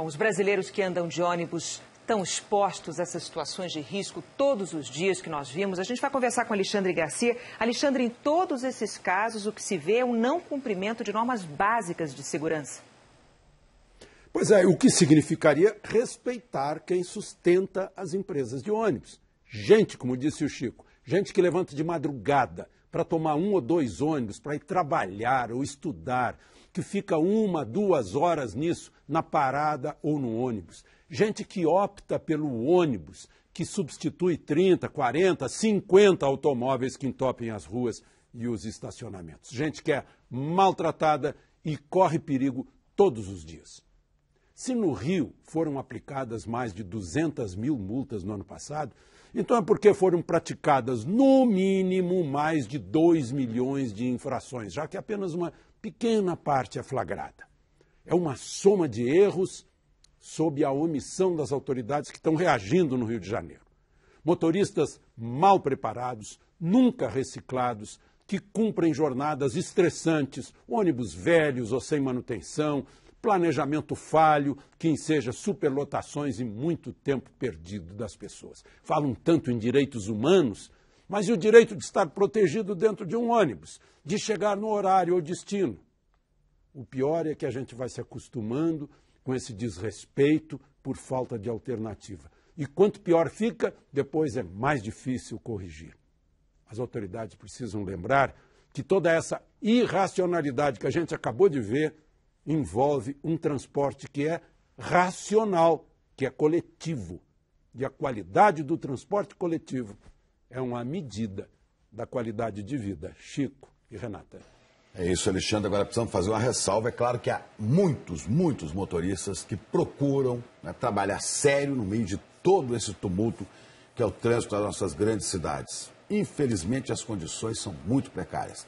Bom, os brasileiros que andam de ônibus estão expostos a essas situações de risco todos os dias que nós vimos. A gente vai conversar com Alexandre Garcia. Alexandre, em todos esses casos, o que se vê é um não cumprimento de normas básicas de segurança. Pois é, o que significaria respeitar quem sustenta as empresas de ônibus. Gente, como disse o Chico, gente que levanta de madrugada, para tomar um ou dois ônibus, para ir trabalhar ou estudar, que fica uma, duas horas nisso, na parada ou no ônibus. Gente que opta pelo ônibus, que substitui 30, 40, 50 automóveis que entopem as ruas e os estacionamentos. Gente que é maltratada e corre perigo todos os dias. Se no Rio foram aplicadas mais de 200 mil multas no ano passado, então é porque foram praticadas, no mínimo, mais de 2 milhões de infrações, já que apenas uma pequena parte é flagrada. É uma soma de erros sob a omissão das autoridades que estão reagindo no Rio de Janeiro. Motoristas mal preparados, nunca reciclados, que cumprem jornadas estressantes, ônibus velhos ou sem manutenção, planejamento falho, que enseja superlotações e muito tempo perdido das pessoas. Falam tanto em direitos humanos, mas e o direito de estar protegido dentro de um ônibus, de chegar no horário ou destino? O pior é que a gente vai se acostumando com esse desrespeito por falta de alternativa. E quanto pior fica, depois é mais difícil corrigir. As autoridades precisam lembrar que toda essa irracionalidade que a gente acabou de ver envolve um transporte que é racional, que é coletivo. E a qualidade do transporte coletivo é uma medida da qualidade de vida. Chico e Renata. É isso, Alexandre. Agora precisamos fazer uma ressalva. É claro que há muitos, muitos motoristas que procuram né, trabalhar sério no meio de todo esse tumulto que é o trânsito das nossas grandes cidades. Infelizmente, as condições são muito precárias.